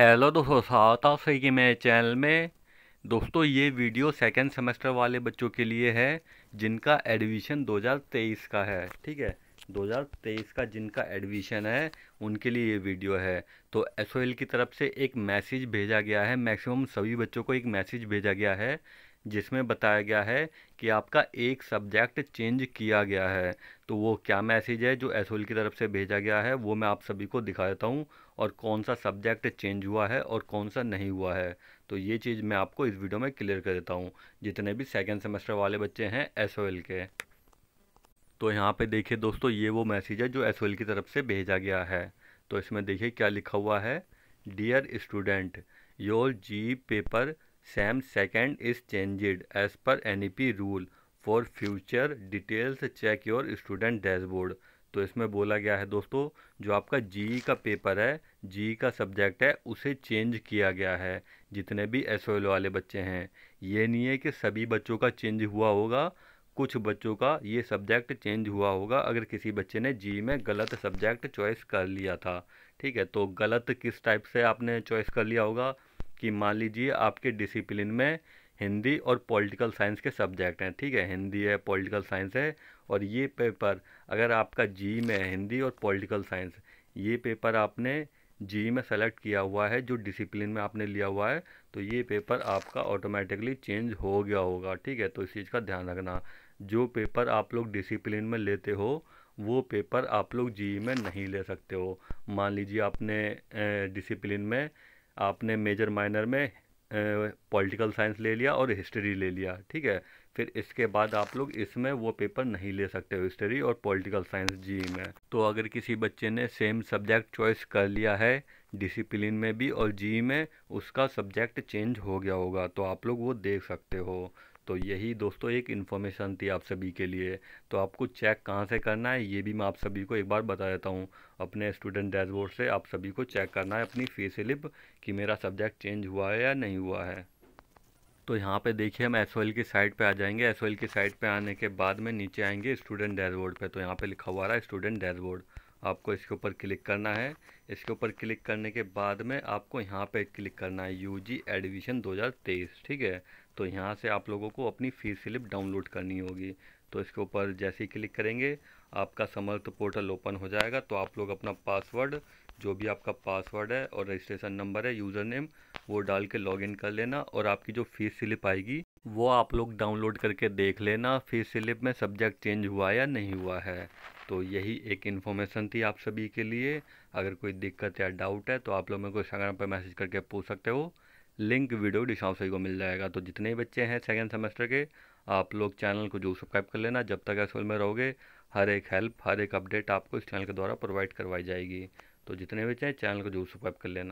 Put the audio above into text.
hello दोस्तों सात है सही के मेरे चैनल में दोस्तों ये वीडियो सेकेंड सेमेस्टर वाले बच्चों के लिए है जिनका एडमिशन 2023 का है ठीक है 2023 का जिनका एडमिशन है उनके लिए ये वीडियो है तो एस की तरफ से एक मैसेज भेजा गया है मैक्सिमम सभी बच्चों को एक मैसेज भेजा गया है जिसमें बताया गया है कि आपका एक सब्जेक्ट चेंज किया गया है तो वो क्या मैसेज है जो एस की तरफ से भेजा गया है वो मैं आप सभी को दिखा देता हूँ और कौन सा सब्जेक्ट चेंज हुआ है और कौन सा नहीं हुआ है तो ये चीज़ मैं आपको इस वीडियो में क्लियर कर देता हूँ जितने भी सेकेंड सेमेस्टर वाले बच्चे हैं एस के तो यहाँ पर देखिए दोस्तों ये वो मैसेज है जो एस की तरफ से भेजा गया है तो इसमें देखिए क्या लिखा हुआ है dear student your G paper second is second as per N E P rule for future details check your student dashboard तो इसमें बोला गया है दोस्तों जो आपका जी का पेपर है जी का सब्जेक्ट है उसे चेंज किया गया है जितने भी एस ओ एल वाले बच्चे हैं ये नहीं है कि सभी बच्चों का चेंज हुआ होगा कुछ बच्चों का ये सब्जेक्ट चेंज हुआ होगा अगर किसी बच्चे ने जी में गलत सब्जेक्ट चॉइस कर लिया था ठीक है तो गलत किस टाइप से आपने चॉइस कर लिया होगा कि मान लीजिए आपके डिसिप्लिन में हिंदी और पॉलिटिकल साइंस के सब्जेक्ट हैं ठीक है हिंदी है पॉलिटिकल साइंस है और ये पेपर अगर आपका जी में है हिंदी और पॉलिटिकल साइंस ये पेपर आपने जी में सेलेक्ट किया हुआ है जो डिसिप्लिन में आपने लिया हुआ है तो ये पेपर आपका ऑटोमेटिकली चेंज हो गया होगा ठीक है तो इस चीज़ का ध्यान रखना जो पेपर आप लोग डिसिप्लिन में लेते हो वो पेपर आप लोग जी में नहीं ले सकते हो मान लीजिए आपने डिसिप्लिन में आपने मेजर माइनर में पॉलिटिकल साइंस ले लिया और हिस्ट्री ले लिया ठीक है फिर इसके बाद आप लोग इसमें वो पेपर नहीं ले सकते हो हिस्ट्री और पॉलिटिकल साइंस जी में तो अगर किसी बच्चे ने सेम सब्जेक्ट चॉइस कर लिया है डिसिप्लिन में भी और जी में उसका सब्जेक्ट चेंज हो गया होगा तो आप लोग वो देख सकते हो तो यही दोस्तों एक इन्फॉर्मेशन थी आप सभी के लिए तो आपको चेक कहाँ से करना है ये भी मैं आप सभी को एक बार बता देता हूँ अपने स्टूडेंट डैशबोर्ड से आप सभी को चेक करना है अपनी फी स्लिप कि मेरा सब्जेक्ट चेंज हुआ है या नहीं हुआ है तो यहाँ पे देखिए हम एस की साइट पे आ जाएंगे एस की साइट पे आने के बाद में नीचे आएंगे स्टूडेंट डैशबोर्ड पे तो यहाँ पे लिखा हुआ रहा है स्टूडेंट डैशबोर्ड आपको इसके ऊपर क्लिक करना है इसके ऊपर क्लिक करने के बाद में आपको यहाँ पे क्लिक करना है यूजी एडमिशन 2023 ठीक है तो यहाँ से आप लोगों को अपनी फ़ीस स्लिप डाउनलोड करनी होगी तो इसके ऊपर जैसे ही क्लिक करेंगे आपका समर्थ पोर्टल ओपन हो जाएगा तो आप लोग अपना पासवर्ड जो भी आपका पासवर्ड है और रजिस्ट्रेशन नंबर है यूज़र नेम वो डाल के लॉग कर लेना और आपकी जो फ़ीस स्लिप आएगी वो आप लोग डाउनलोड करके देख लेना फिर स्लिप में सब्जेक्ट चेंज हुआ या नहीं हुआ है तो यही एक इन्फॉर्मेशन थी आप सभी के लिए अगर कोई दिक्कत या डाउट है तो आप लोग मेरे को इंस्टाग्राम पर मैसेज करके पूछ सकते हो लिंक वीडियो डिशाव सही को मिल जाएगा तो जितने बच्चे हैं सेकेंड सेमेस्टर के आप लोग चैनल को जो सब्सक्राइब कर लेना जब तक ऐसे में रहोगे हर एक हेल्प हर एक अपडेट आपको इस चैनल के द्वारा प्रोवाइड करवाई जाएगी तो जितने बच्चे हैं चैनल को जो सब्सक्राइब कर लेना